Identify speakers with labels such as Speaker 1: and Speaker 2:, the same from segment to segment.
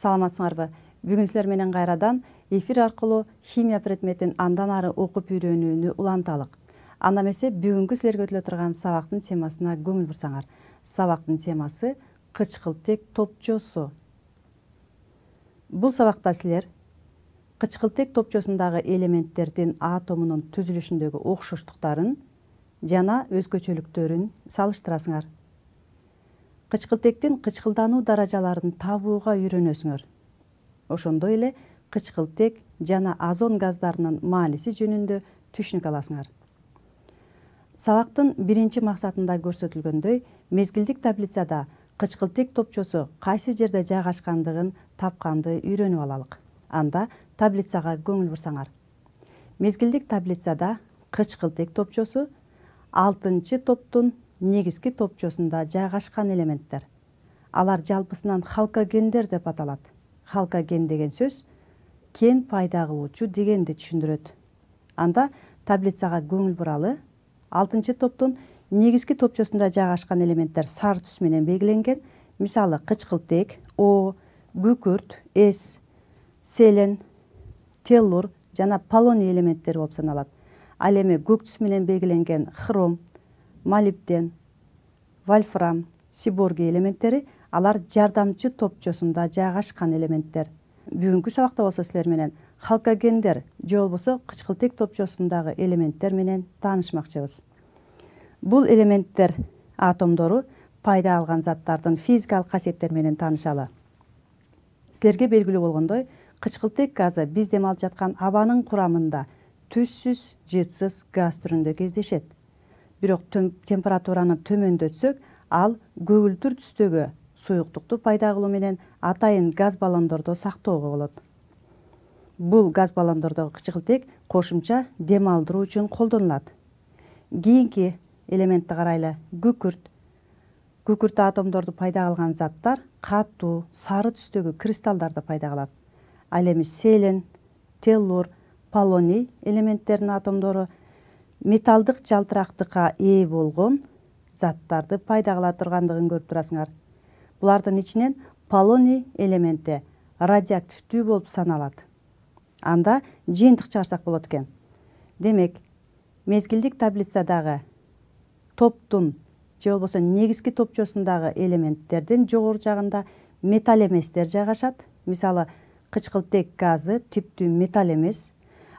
Speaker 1: саламатсыңарбы бүгүн силер менен кайрадан эфир аркылуу химия предметин андан ары окуп үйрөнүүнү уланталык анда эмесе бүгүнкү силерге өтүлө турган сабактын темасына көңүл бурсаңар сабактын темасы кычкылтек топчосу бул сабакта силер кычкылтек топчосундагы элементтердин атомунун түзүлүшүндөгү окшоштуктарын жана өзгөчөлүктөрүн салыштырасыңар кычкылтектин кычкылдануу даражаларын табууга үйрөнөсүңөр ошондой эле кычкылтек жана азон газдарынын маалиси жөнүндө түшүнүк аласыңар сабактын биринчи максатында көрсөтүлгөндөй мезгилдик таблицада кычкылтек топчосу кайсы жерде жайгашкандыгын тапканды үйрөнүп алалык анда таблицага көңүл бурсаңар мезгилдик таблицада кычкылтек топчосу алтынчы топтун негизги топчосунда жайгашкан элементтер алар жалпысынан халкогендер деп аталат халкоген деген сөз кен пайда кылуучу дегенди түшүндүрөт анда таблицага көңүл буралы алтынчы топтун негизги топчосунда жайгашкан элементтер сар түс менен белгиленген мисалы кычкылтек о күкүрт эс селен теллур жана полоний элементтери болуп саналат ал эми көк түс менен белгиленген хром молибден вольфрам сиборгий элементтери алар жардамчы топчосунда жайгашкан элементтер бүгүнкү сабакта болсо силер менен халкогендер же болбосо кычкылтек топчосундагы элементтер менен таанышмакчыбыз бул элементтер атомдору пайда алган заттардын физикалык касиеттери менен таанышалы силерге белгилүү болгондой кычкылтек газы биз дем алып жаткан абанын курамында түссүз жытсыз газ түрүндө кездешет бирок температураны төмөндөтсөк ал көгүлтүр түстөгү суюктукту пайда кылуу менен атайын газ баллондордо сактоого болот бул газ баллондордогу кычкылтек кошумча дем алдыруу үчүн колдонулат кийинки элементти карайлы күкүрт күкүрт атомдорду пайда кылган заттар катуу сары түстөгү кристалдарды пайда кылат ал эми селен теллур полоний элементтеринин атомдору металлдык жалтырактыкка ээ болгон заттарды пайда кыла тургандыгын көрүп турасыңар булардын ичинен полоний элементи радиоактивдүү болуп саналат анда жыйынтык чыгарсак болот экен демек мезгилдик таблицадагы топтун же болбосо негизги топчосундагы элементтердин жогору жагында металл эместер жайгашат мисалы кычкылтек газы типтүү металл эмес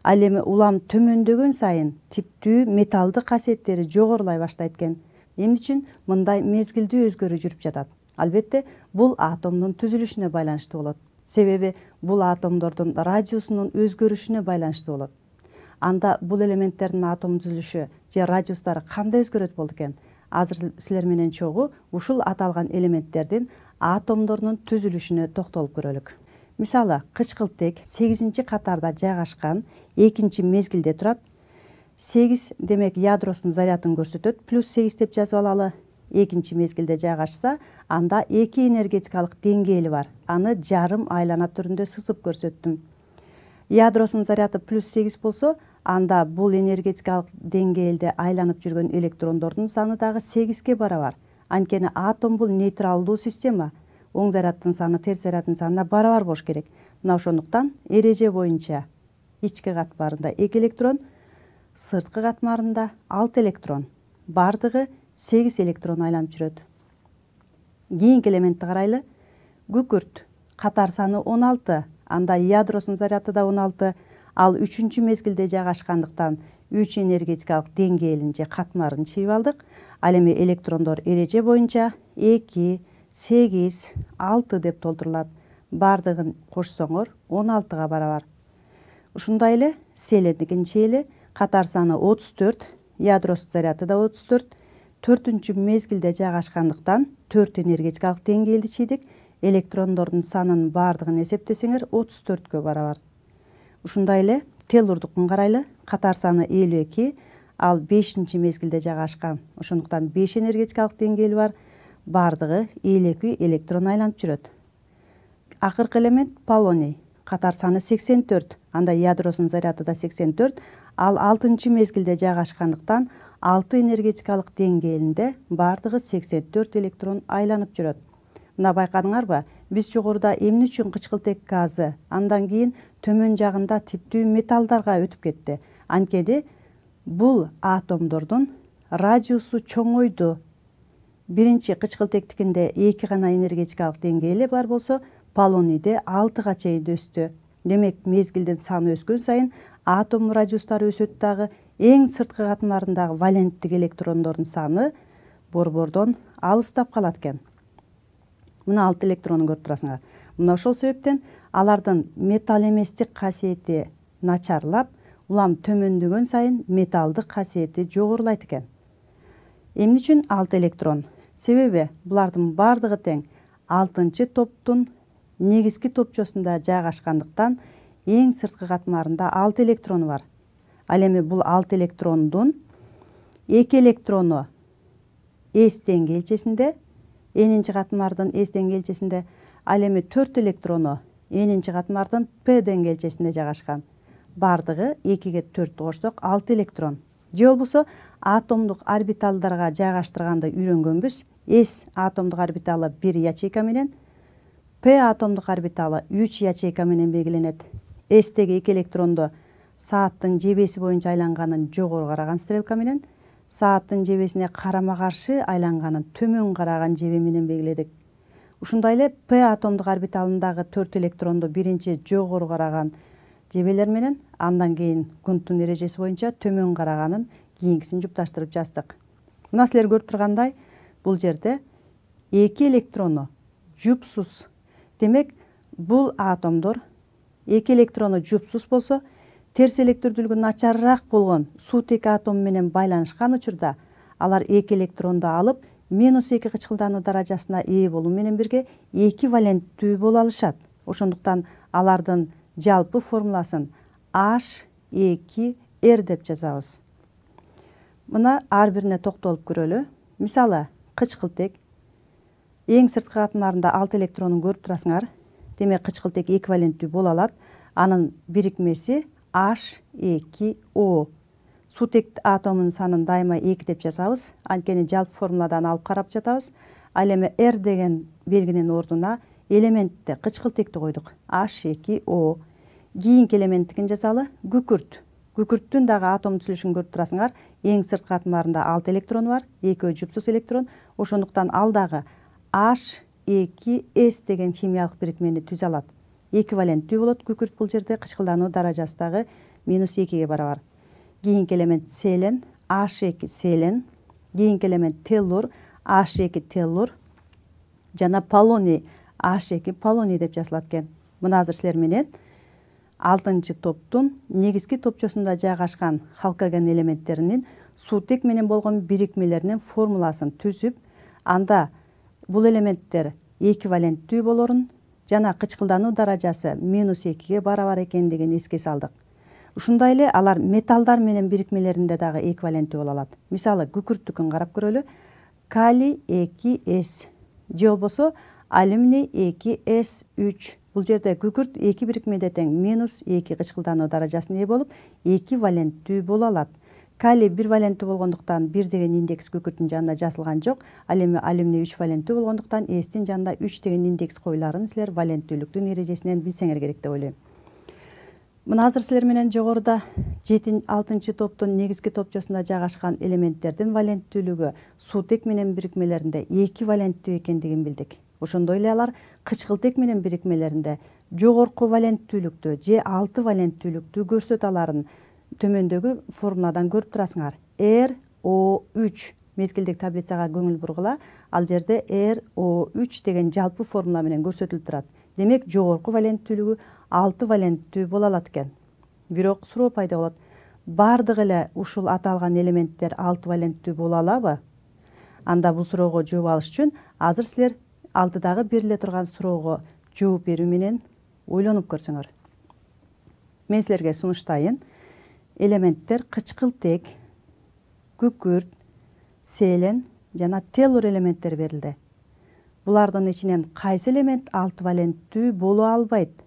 Speaker 1: ал эми улам төмөндөгөн сайын типтүү металдык касиеттери жогорулай баштайт экен эмне үчүн мындай мезгилдүү өзгөрүү жүрүп жатат албетте бул атомдун түзүлүшүнө байланыштуу болот себеби бул атомдордун радиусунун өзгөрүшүнө байланыштуу болот анда бул элементтердин атом түзүлүшү же радиустары кандай өзгөрөт болду экен азыр силер менен чогуу ушул аталган элементтердин атомдорунун түзүлүшүнө токтолуп көрөлүк Мысалы, қышқылтек 8-ші қатарда жағашқан 2-ші мезгілде тұрат. 8, демек, ядросының зарядын көрсетіп, плюс 8 деп жазу алалы, 2-ші мезгілде жағашса, анда 2 энергетикалық денгейлі бар. Аны жарым айлана түрінде сұсып көрсеттім. Ядросының заряды плюс 8 болса, анда бұл энергетикалық денгейлді айланып жүрген электрондордың саны дағы 8-ке бара бар. Анкені атом бұл нейтралды система – оң зарядтын саны терс зарядтын санына барабар болуш керек мына ошондуктан эреже боюнча ички катмарында эки электрон сырткы катмарында алты электрон бардыгы 8 электрон айланып жүрөт кийинки элементти карайлы күкүрт катар саны 16 анда ядросунун заряды да 16 ал үчүнчү мезгилде жайгашкандыктан үч энергетикалык деңгээлин же катмарын чийип алдык ал эми электрондор эреже боюнча эки 8, 6 деп толтырылат. Бардығын қош соңыр 16-ға барабар. Ушундай эле селедигинчи эле қатар саны 34, ядросу заряды да 34, төртүнчү мезгилде жайгашкандыктан 4 энергетикалық деңгээлди чийдик электрондордың санын баардыгын 34 отуз төрткө барабар ушундай эле теллурдукун қарайлы қатар саны 52, эки 5 бешинчи мезгилде жайгашкан ошондуктан 5 энергетикалық деңгээли бар баардыгы элүү эки электрон айланып жүрөт акыркы элемент полоний катар саны сексен төрт анда ядросунун заряды да сексен төрт ал алтынчы мезгилде жайгашкандыктан алты энергетикалык деңгээлинде баардыгы сексен төрт электрон айланып жүрөт мына байкадыңарбы биз жогоруда эмне үчүн кычкылтек газы андан кийин төмөн жагында типтүү металлдарга өтүп кетти анткени бул атомдордун радиусу чоңойду биринчи кычкыл тектикинде эки гана энергетикалык деңгээли бар болсо полониде алтыга чейин өстү демек мезгилдин саны өскөн сайын атом радиустары өсөт дагы эң сырткы катмарындагы валенттик электрондордун саны борбордон алыстап калат экен мына алты электронун көрүп турасыңар мына ошол себептен алардын металл эместик касиети начарлап улам төмөндөгөн сайын металлдык касиети жогорулайт экен эмне үчүн алты электрон себеби бұлардың бардығы тең алтынчы топтун негизги топчосунда жайгашкандыктан эң сырткы катмарында алты электрон бар ал эми бул алты электрондун эки электрону эс тең келчесинде энинчи катмардын эс тең келчесинде ал эми төрт электрону энинчи катмардын п тең келчесинде жайгашкан баардыгы экиге төрттү кошсок алты электрон же болбосо атомдук орбиталдарга жайгаштырганды үйрөнгөнбүз с атомдук орбиталы бир ячейка менен п атомдук орбиталы үч ячейка менен белгиленет стеги эки электронду сааттын жебеси боюнча айланганын жогору караган стрелка менен сааттын жебесине карама каршы айланганын төмөн караган жебе менен белгиледик ушундай эле п атомдук орбиталындагы төрт электронду биринчи жогору караган жебелер менен андан кейін күнтүн эрежеси боюнча төмөн караганын кийинкисин жупташтырып жаздык мына силер көрүп тургандай бул жерде эки электрону жупсуз демек бул атомдор эки электрону жупсуз болсо терс электрдүүлүгү начарыраак болгон суутек атом менен байланышкан учурда алар эки электронду алып минус эки кычкылдануу даражасына ээ болуу менен бирге эки валенттүү боло алышат ошондуктан алардын жалпы формуласын h 2 e, r деп жазабыз мына ар бирине токтолуп көрөлү мисалы кычкылтек эң сырткы катмарында алты электронун көрүп турасыңар демек кычкылтек эквиваленттүү боло алат анын бирикмеси h 2 e, o суутек атомунун санын дайыма эки деп жазабыз анткени жалпы формуладан алып карап жатабыз ал эми r деген белгинин ордуна элементти кычкылтекти койдук h 2 e, o кийинки элементтикин жасалы күкүрт күкүрттүн дагы атомду түзүлүшүн көрүп турасыңар эң сырткы катмарында алты электрон бар экөө жупсуз электрон ошондуктан ал дагы аш эки с деген химиялык бирикмени түзө алат эквиваленттүү болот күкүрт бул жерде кычкылдануу даражасы дагы минус экиге барабар кийинки элемент селен аш эки селен кийинки элемент теллур аш эки теллур жана полоний аш эки полоний деп жазылат экен мына азыр силер менен алтынчы топтун негизги топчосунда жайгашкан халкоген элементтеринин суутек менен болгон бирикмелеринин формуласын түзүп анда бул элементтер эквиваленттүү болорун жана кычкылдануу даражасы минус экиге барабар экендигин эске салдык ушундай эле алар металлдар менен бирикмелеринде дагы эквиваленттүү боло алат мисалы күкүрттүкүн карап көрөлү калий эки с же болбосо алюминий 2S3. Бұл жерде күкірт 2 бірікмеде тең минус 2 қышқылдану даражасын не болып, 2 валентті бол алады. Калий 1 валентті болғандықтан 1 деген индекс күкірттің жанында жасылған жоқ, алюминий 3 валентті болғандықтан естің жанында 3 деген индекс қойларын сілер валентті үліктің ережесінен керек деп олем. Мына азыр сілерменен жоғырда 6-шы топтың негізгі жағашқан элементтердің валентті үлігі бірікмелерінде 2 валентті екендігін білдік ошондой эле алар кычкылтек менен бирикмелеринде жогорку валенттүүлүктү же алты валенттүүлүктү көрсөтө аларын төмөндөгү формуладан көрүп турасыңар р о үч мезгилдик таблицага көңүл бургула ал жерде р о үч деген жалпы формула менен көрсөтүлүп турат демек жогорку валенттүүлүгү алты валенттүү боло алат экен бирок суроо пайда болот баардык эле ушул аталган элементтер алты валенттүү боло алабы анда бул суроого жооп алыш үчүн азыр силер алдыдағы беріле тұрған суроого жооп берүү менен ойлонуп көрсөңөр мен силерге сунуштайын элементтер қычқыл тек күкүрт селен жана теллур элементтер берилди булардын ичинен кайсы элемент алты валенттүү боло албайт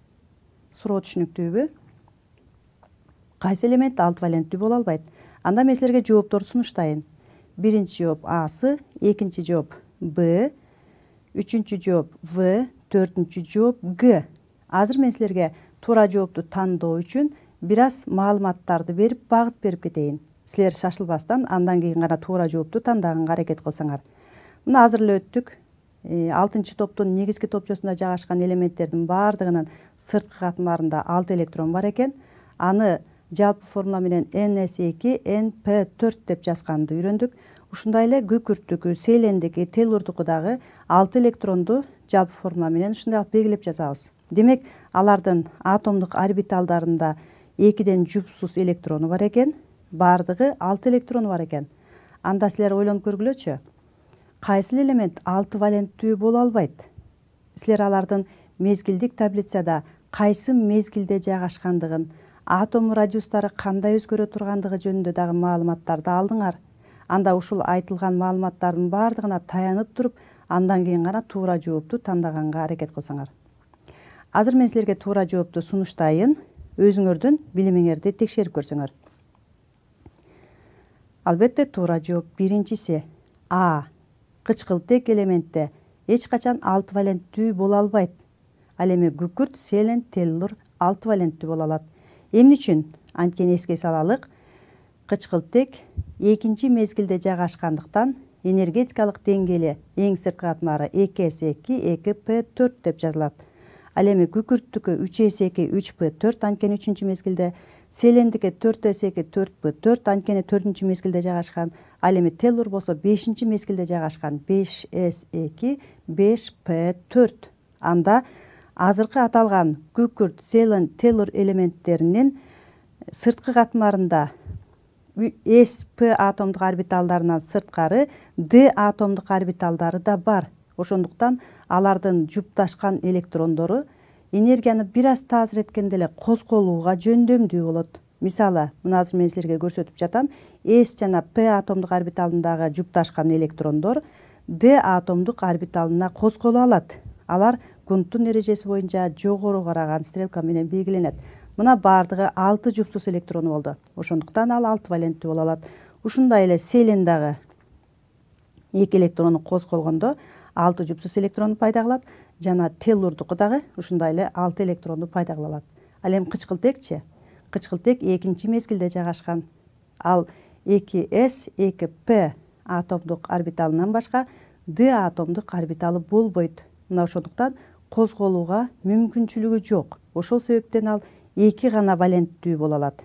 Speaker 1: суроо түшүнүктүүбү кайсы элемент валенттүү боло албайт анда мен силерге жоопторду сунуштайын биринчи жооп асы экинчи жооп б үчүнчү жооп в төртүнчү жооп г азыр мен силерге туура жоопту тандоо үчүн бир аз маалыматтарды берип багыт берип кетейин силер шашылбастан андан кийин гана туура жоопту тандаганга аракет кылсаңар мына азыр эле өттүк алтынчы топтун негизги топчосунда жайгашкан элементтердин баардыгынын сырткы катмарында алты электрон бар экен аны жалпы формула менен нс эки нп төрт деп жазганды үйрөндүк ушундай эле күкүрттүкү сейлендики телурдуку дагы алты электронду жалпы формула менен ушундай кылып белгилеп жазабыз демек алардын атомдук орбиталдарында экиден жупсуз электрону бар экен баардыгы алты электрону бар экен анда силер ойлонуп көргүлөчү кайсыл элемент алты валенттүү боло албайт силер алардын мезгилдик таблицада кайсы мезгилде жайгашкандыгын атом радиустары кандай өзгөрө тургандыгы жөнүндө дагы маалыматтарды алдыңар анда ушул айтылган маалыматтардын баардыгына таянып туруп андан кийин гана туура жоопту тандаганга аракет кылсаңар азыр мен силерге туура жоопту сунуштайын өзүңөрдүн билимиңерди текшерип көрсөңөр албетте туура жооп биринчиси а кычкылтек элементте эч качан алты валенттүү боло албайт ал эми күкүрт селен теллур алты валенттүү боло алат эмне үчүн анткени эске салалык қычқылтек екінші мезгілде жағашқандықтан энергетикалық денгелі ең сыртқы атмары 2 s 2 2 p 4 деп жазылады. эми күкірттікі 3 s 2 3 p 4 3 үшінші мезгілде, селендікі 4 s 2 4 p 4 анкені 4-ші мезгілде жағашқан, эми теллур болса 5-ші мезгілде жағашқан 5 s 2 5 p 4 Анда азырқы аталған күкірт, селен, теллур элементтерінің сыртқы с п атомдық орбиталдарынан сыртқары д атомдық орбиталдары да бар ошондуктан алардын жупташкан электрондору энергияны бир аз таасир эткенде эле козголууга жөндөмдүү болот мисалы мына азыр мен силерге көрсөтүп жатам с жана п атомдук орбиталындагы жупташкан электрондор д атомдук орбиталына козголо алат алар гунттун эрежеси боюнча жогору караган стрелка менен белгиленет мына баардыгы алты жупсуз электрону болду ошондуктан ал алты валенттүү боло алат ушундай эле селен дагы эки электрону козголгондо алты жупсуз электронду пайда кылат жана теллурдуку дагы ушундай эле алты электронду пайда кыла алат ал эми кычкылтекчи кычкылтек экинчи мезгилде жайгашкан ал эки с эки п атомдук орбиталынан башка д атомдук орбиталы болбойт мына ошондуктан козголууга мүмкүнчүлүгү жок ошол себептен ал 2 ғана валент боло алат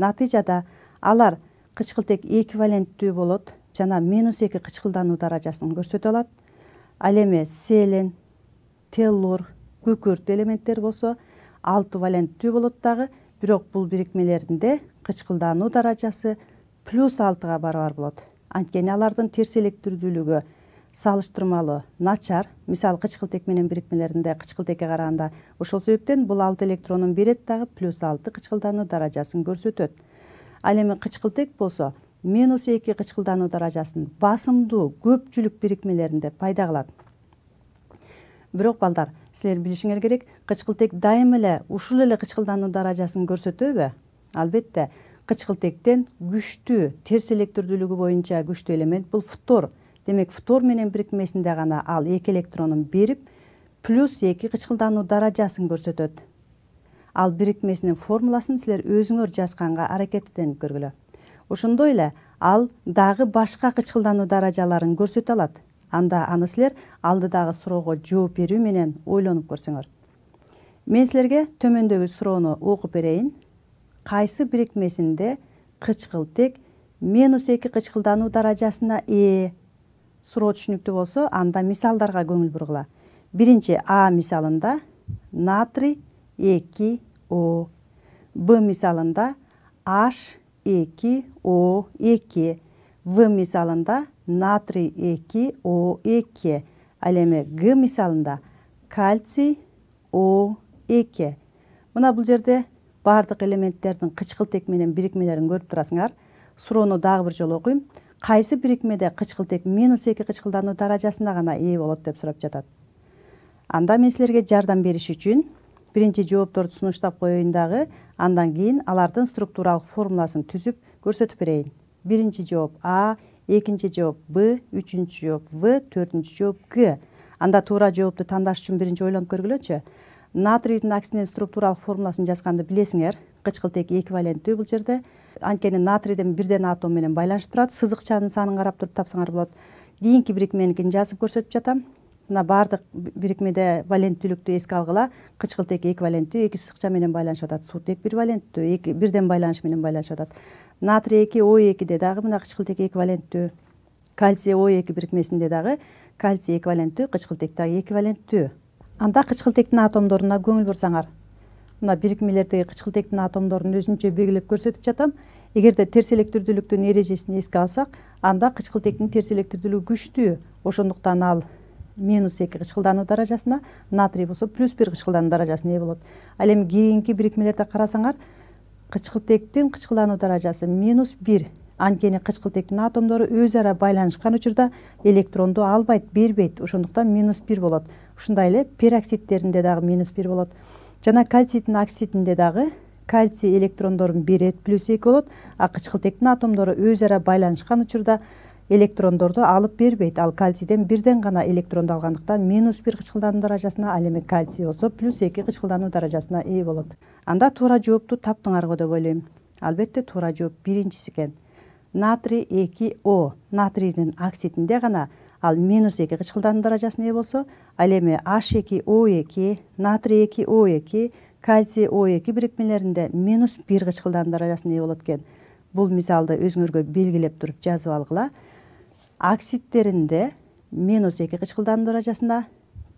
Speaker 1: натыйжада алар кычкылтек түй болот жана минус эки кычкылдануу даражасын көрсөтө алат ал эми селен теллур күкүрт элементтер болсо алты валенттүү болот дагы бирок бул бирикмелеринде кычкылдануу даражасы плюс бар бар болот анткени алардын терс электирдүүлүгү салыштырмалуу начар мисалы кычкылтек менен бирикмелеринде кычкылтекке караганда ошол себептен бул алты электронун берет дагы плюс алты кычкылдануу даражасын көрсөтөт ал эми кычкылтек болсо минус эки кычкылдануу даражасын басымдуу көпчүлүк бирикмелеринде пайда кылат бирок балдар силер билишиңер керек кычкылтек дайыма эле ушул эле кычкылдануу даражасын көрсөтөбү албетте кычкылтектен күчтүү терс электрдүүлүгү боюнча күчтүү элемент бул фтор демек фтор менен бирикмесинде гана ал эки электронун берип плюс эки кычкылдануу даражасын көрсөтөт ал бирикмесинин формуласын силер өзүңөр жазганга аракеттенип көргүлө ошондой эле ал дагы башка кычкылдануу даражаларын көрсөтө алат анда аны силер алдыдагы суроого жооп берүү менен ойлонуп көрсөңөр мен силерге төмөндөгү суроону окуп берейин кайсы бирикмесинде кычкылтек минус эки кычкылдануу даражасына ээ суроо түшүнүктүү болсо анда мисалдарга көңүл бургула биринчи а мисалында натрий эки о б мисалында аш эки о эки в мисалында натрий эки о эки ал эми г мисалында кальций о эки мына бул жерде баардык элементтердин кычкылтек менен бирикмелерин көрүп турасыңар суроону дагы бир жолу окуйм кайсы бирикмеде кычкылтек минус эки кычкылдануу даражасына гана ээ болот деп сурап жатат анда мен силерге жардам бериш үчүн биринчи жоопторду сунуштап коеюн дагы андан кийин алардын структуралык формуласын түзүп көрсөтүп берейин биринчи жооп а экинчи жооп б үчүнчү жооп в төртүнчү жооп г анда туура жоопту тандаш үчүн биринчи ойлонуп көргүлөчү натрийдин аксинин структуралык формуласын жазганды билесиңер кычкылтек эки валенттүү бул жерде анткени натрийден бирден атом менен байланышып турат сызыкчанын санын карап туруп тапсаңар болот кийинки бирикменикин жазып көрсөтүп жатам мына баардык бирикмеде валенттүүлүктү эске алгыла кычкылтек эки валенттүү эки сызыкча менен байланышып атат суу тек бир валенттүү эки бирден байланыш менен байланышып атат натрий эки о экиде дагы мына кычкылтек эки валенттүү кальций о эки бирикмесинде дагы кальций валенттүү кычкылтек дагы валенттүү анда кычкылтектин атомдоруна көңүл бурсаңар мына бирикмелердеги кычкылтектин атомдорун өзүнчө белгилеп көрсөтүп жатам эгерде терс электрдүүлүктүн эрежесин эске алсак анда кычкылтектин терс электрдүүлүгү күчтүү ошондуктан ал минус эки кычкылдануу даражасына натрий болсо плюс бир кычкылдануу даражасына ээ болот ал эми кийинки бирикмелерде карасаңар кычкылтектин кычкылдануу даражасы минус бир анткени кычкылтектин атомдору өз ара байланышкан учурда электронду албайт бербейт ошондуктан минус бир болот ушундай эле пероксидтеринде дагы минус бир болот жана кальцийдин оксидинде дагы кальций электрондорун берет плюс эки болот а кычкылтектин атомдору өз ара байланышкан учурда электрондорду алып бербейт ал кальцийден бирден гана электронду алгандыктан минус бир кычкылдануу даражасына ал эми кальций болсо плюс эки кычкылдануу даражасына ээ болот анда туура жоопту таптыңар го деп ойлойм албетте туура жооп биринчиси экен натрий эки о натрийдин оксидинде гана ал минус эки кычкылдануу даражасы эмне болсо ал эми h эки о эки натрий эки о эки кальций о эки бирикмелеринде минус бир кычкылдануу даражасы эмне болот экен бул мисалды өзүңөргө белгилеп туруп жазып алгыла оксидтеринде минус эки кычкылдануу даражасына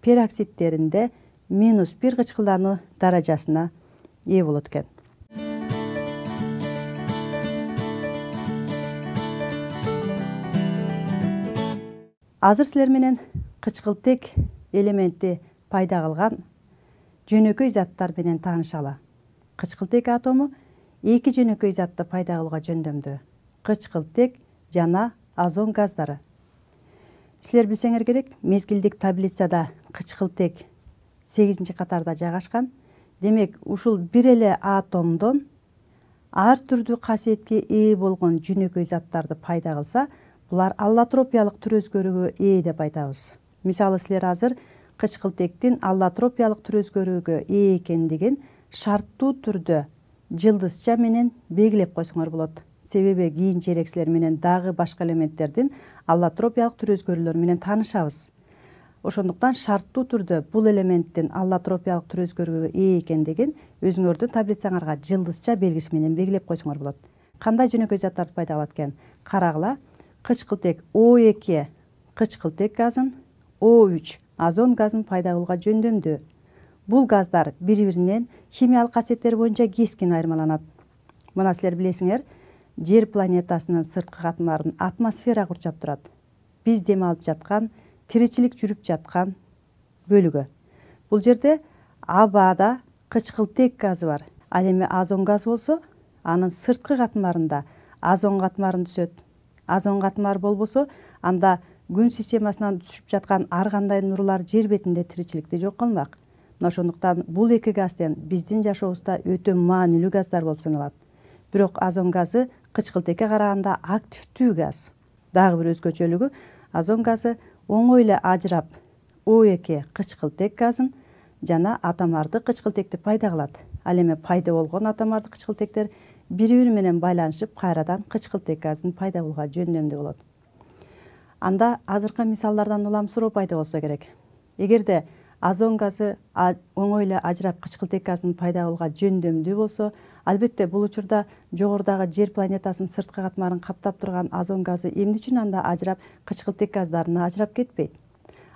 Speaker 1: пероксидтеринде минус бир кычкылдануу даражасына ээ болот экен азыр силер менен кычкылтек элементти пайда кылган жөнөкөй заттар менен таанышалы кычкылтек атому эки жөнөкөй затты пайда кылууга жөндөмдүү кычкылтек жана азон газдары силер билсеңер керек мезгилдик таблицада кычкылтек сегизинчи катарда жайгашкан демек ушул бир эле атомдон ар түрдүү касиетке ээ болгон жөнөкөй заттарды пайда кылса бұлар аллотропиялық түр өзгөрүүгө ээ деп айтабыз мисалы силер азыр кычкылтектин аллотропиялык түр өзгөрүүгө ээ экендигин шарттуу түрдө жылдызча менен белгилеп койсоңор болот себеби кийинчерээк силер менен дагы башка элементтердин аллотропиялык түр өзгөрүүлөрү менен таанышабыз ошондуктан шарттуу түрдө бул элементтин аллотропиялык түр өзгөрүүгө ээ экендигин өзүңөрдүн таблицаңарга жылдызча белгиси менен белгилеп койсоңор болот кандай жөнөкөй заттарды пайдаланат экен карагыла кычкылтек о 2 кычкылтек газын о 3 озон газын пайда кылууга жөндөмдүү бул газдар бири биринен химиялык касиеттери боюнча кескин айырмаланат мына силер билесиңер жер планетасынын сырткы катмарын атмосфера курчап турат биз дем алып жаткан тиричилик жүрүп жаткан бөлүгү бул жерде абада кычкылтек газы бар ал эми озон газы болсо анын сырткы катмарында озон катмарын түзөт озон катмар болбосо анда күн системасынан түшүп жаткан ар кандай нурлар жер бетинде тиричиликти жок кылмак мына ошондуктан бул эки газ тең биздин жашообузда өтө маанилүү газдар болуп саналат бирок озон газы кычкылтекке караганда активдүү газ дагы бир өзгөчөлүгү озон газы оңой эле ажырап о эки кычкылтек газын жана атомардык кычкылтекти пайда кылат ал эми пайда болгон атомардык кычкылтектер бири бири менен байланышып кайрадан кычкыл теказдын пайда болууга жөндөмдүү болот анда азыркы мисалдардан улам суроо пайда болсо керек эгерде озон газы оңой эле ажырап кычкылтек газынын пайда болгон жөндөмдүү болсо албетте бул учурда жогорудагы жер планетасынын сырткы катмарын каптап турган озон газы эмне үчүн анда ажырап кычкылтек газдарына ажырап кетпейт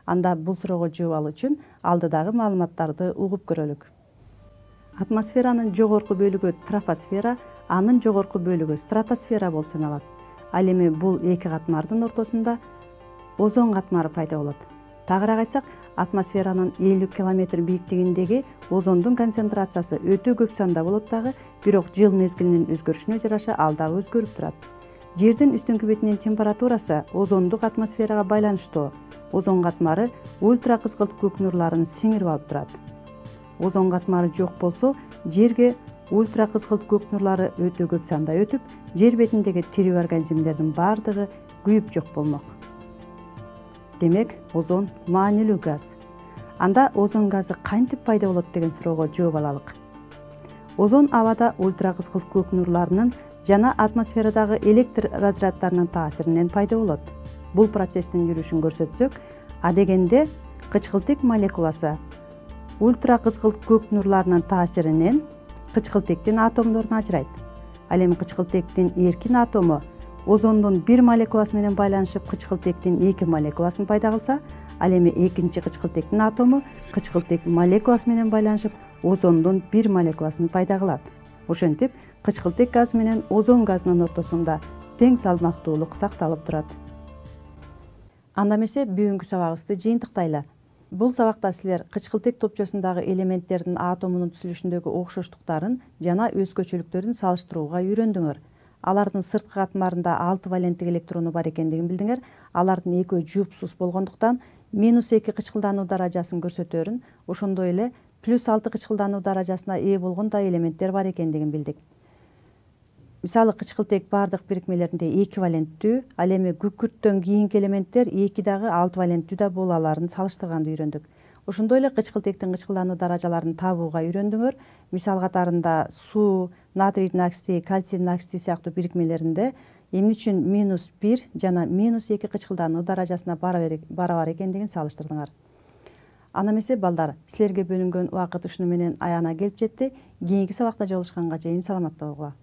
Speaker 1: анда бул суроого жооп алуу үчүн алдыдагы маалыматтарды угуп көрөлүк атмосферанын жогорку бөлүгү трофосфера анын жогорку бөлүгү стратосфера болуп саналат ал эми бул эки катмардын ортосунда озон катмары пайда болот тагыраак айтсак атмосферанын элүү километр бийиктигиндеги озондун концентрациясы өтө көп санда болот дагы бирок жыл мезгилинин өзгөрүшүнө жараша ал дагы өзгөрүп турат жердин үстүңкү бетинин температурасы озондук атмосферага байланыштуу озон катмары ультра кызгылт көк нурларын сиңирип алып турат озон катмары жок болсо жерге Ультра қызғылт көк нұрлары өте көп санда өтіп жер бетіндегі тирүү организмдердің баардыгы күйіп жоқ болмок демек озон маанилүү газ анда озон газы кантип пайда болот деген суроого жооп алалык озон абада кызгылт көк нурларынын жана атмосферадагы электр разряддарынын таасиринен пайда болот бул процесстин жүрүшүн көрсөтсөк адегенде кычкылтек молекуласы кызгылт көк нурларынын таасиринен кычкылтектин атомдоруна ажырайт ал эми кычкылтектин эркин атому озондун бир молекуласы менен байланышып кычкылтектин эки молекуласын пайда кылса ал эми экинчи кычкылтектин атому кычкылтек молекуласы менен байланышып озондун бир молекуласын пайда кылат ошентип кычкылтек газы менен озон газынын ортосунда тең салмактуулук сакталып турат анда эмесе бүгүнкү сабагыбызды жыйынтыктайлы бұл сабақта сілер кычкылтек топчасындағы элементтердің атомының түсілішіндегі окшоштуктарын жана өзгөчөлүктөрүн салыштырууга үйрөндүңөр алардын сырткы катмарында 6 валенттик электрону бар экендигин билдиңер алардын экөө жупсуз болгондуктан минус эки кычкылдануу даражасын көрсөтөрүн ошондой эле плюс алты кычкылдануу даражасына ээ болгон элементтер бар экендигин билдик мисалы кычкылтек баардык бирикмелеринде валенттүү ал эми күкүрттөн кийинки элементтер эки дагы алты валенттүү да боло аларын салыштырганды үйрөндүк ошондой эле кычкылтектин кычкылдануу даражаларын табууга үйрөндүңөр мисал катарында суу натрийдин оксиди кальцийдин оксиди сыяктуу бирикмелеринде эмне үчүн минус бир жана минус эки кычкылдануу даражасына барабар экендигин салыштырдыңар анда эмесе балдар силерге бөлүнгөн убакыт ушуну менен аягына келип жетти кийинки сабакта жолугушканга чейин саламатта болгула